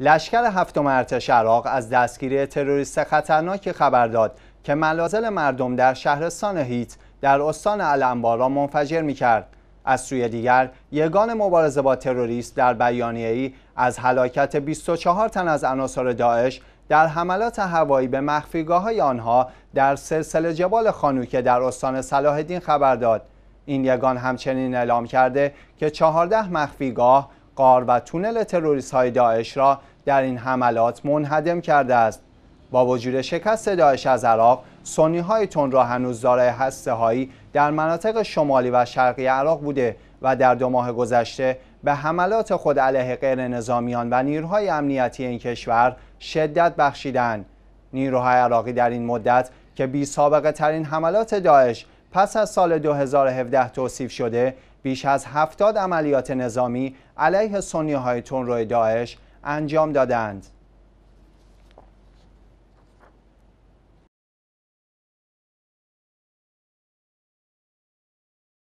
لشکر هفتم ارتش عراق از دستگیری تروریست خطرناکی خبر داد که ملازل مردم در شهرستان هیت در استان الانبارا منفجر میکرد از سوی دیگر یگان مبارزه با تروریست در بیانیه ای از هلاکت 24 تن از عناصر داعش در حملات هوایی به مخفیگاه های آنها در سلسله جبال خانوکه در استان صلاح خبر داد این یگان همچنین اعلام کرده که 14 مخفیگاه قار و تونل تروریست های داعش را در این حملات منهدم کرده است با وجود شکست داعش از عراق سنی های تون را هنوز دارای هسته هایی در مناطق شمالی و شرقی عراق بوده و در دو ماه گذشته به حملات خود علیه غیر نظامیان و نیروهای امنیتی این کشور شدت بخشیدند. نیروهای عراقی در این مدت که بی سابقه ترین حملات داعش پس از سال 2017 توصیف شده بیش از هفتاد عملیات نظامی علیه سنیهای های تون داعش انجام دادند.